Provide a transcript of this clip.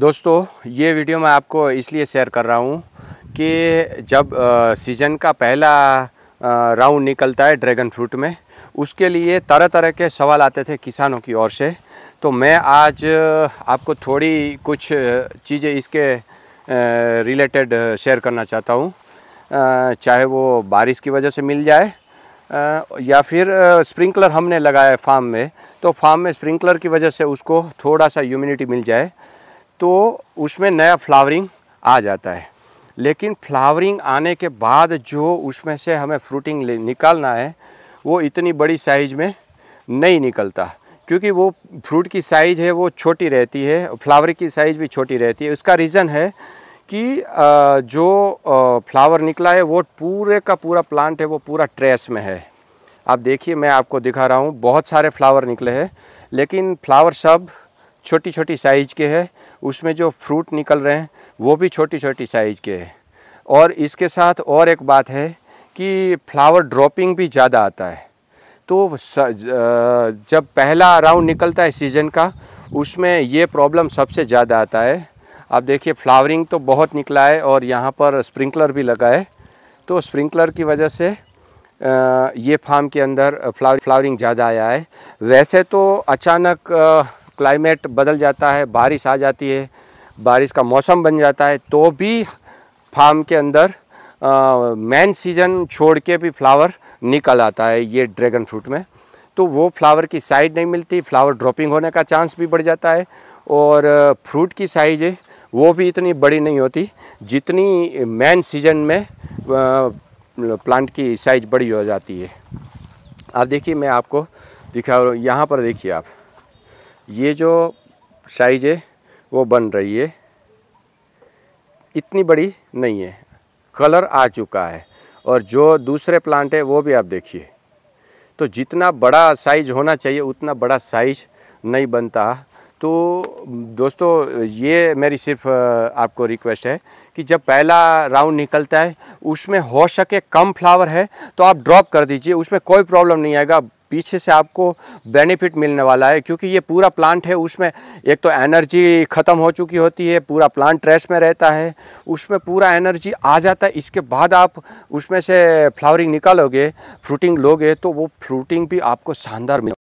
दोस्तों ये वीडियो मैं आपको इसलिए शेयर कर रहा हूँ कि जब सीज़न का पहला राउंड निकलता है ड्रैगन फ्रूट में उसके लिए तरह तरह के सवाल आते थे किसानों की ओर से तो मैं आज आपको थोड़ी कुछ चीज़ें इसके रिलेटेड शेयर करना चाहता हूँ चाहे वो बारिश की वजह से मिल जाए या फिर स्प्रिंकलर हमने लगाया फार्म में तो फार्म में स्प्रिंकलर की वजह से उसको थोड़ा सा यूमिनिटी मिल जाए तो उसमें नया फ्लावरिंग आ जाता है लेकिन फ्लावरिंग आने के बाद जो उसमें से हमें फ्रूटिंग निकालना है वो इतनी बड़ी साइज में नहीं निकलता क्योंकि वो फ्रूट की साइज़ है वो छोटी रहती है फ्लावर की साइज़ भी छोटी रहती है उसका रीज़न है कि जो फ्लावर निकला है वो पूरे का पूरा प्लांट है वो पूरा ट्रेस में है आप देखिए मैं आपको दिखा रहा हूँ बहुत सारे फ्लावर निकले हैं लेकिन फ्लावर सब छोटी छोटी साइज़ के है उसमें जो फ्रूट निकल रहे हैं वो भी छोटी छोटी साइज़ के है और इसके साथ और एक बात है कि फ्लावर ड्रॉपिंग भी ज़्यादा आता है तो जब पहला राउंड निकलता है सीज़न का उसमें ये प्रॉब्लम सबसे ज़्यादा आता है आप देखिए फ्लावरिंग तो बहुत निकला है और यहाँ पर स्प्रिंकलर भी लगा है तो स्प्रिंकलर की वजह से ये फार्म के अंदर फ्लावर फ्लावरिंग ज़्यादा आया है वैसे तो अचानक क्लाइमेट बदल जाता है बारिश आ जाती है बारिश का मौसम बन जाता है तो भी फार्म के अंदर मैन सीजन छोड़ के भी फ्लावर निकल आता है ये ड्रैगन फ्रूट में तो वो फ्लावर की साइज़ नहीं मिलती फ्लावर ड्रॉपिंग होने का चांस भी बढ़ जाता है और फ्रूट की साइज़ है वो भी इतनी बड़ी नहीं होती जितनी मैन सीजन में प्लांट की साइज़ बड़ी हो जाती है आप देखिए मैं आपको दिखा रहा हूँ यहाँ पर देखिए आप ये जो साइज है वो बन रही है इतनी बड़ी नहीं है कलर आ चुका है और जो दूसरे प्लांट है वो भी आप देखिए तो जितना बड़ा साइज होना चाहिए उतना बड़ा साइज नहीं बनता तो दोस्तों ये मेरी सिर्फ आपको रिक्वेस्ट है कि जब पहला राउंड निकलता है उसमें हो सके कम फ्लावर है तो आप ड्रॉप कर दीजिए उसमें कोई प्रॉब्लम नहीं आएगा पीछे से आपको बेनिफिट मिलने वाला है क्योंकि ये पूरा प्लांट है उसमें एक तो एनर्जी ख़त्म हो चुकी होती है पूरा प्लांट ट्रेस में रहता है उसमें पूरा एनर्जी आ जाता है इसके बाद आप उसमें से फ्लावरिंग निकालोगे फ्रूटिंग लोगे तो वो फ्रूटिंग भी आपको शानदार मिले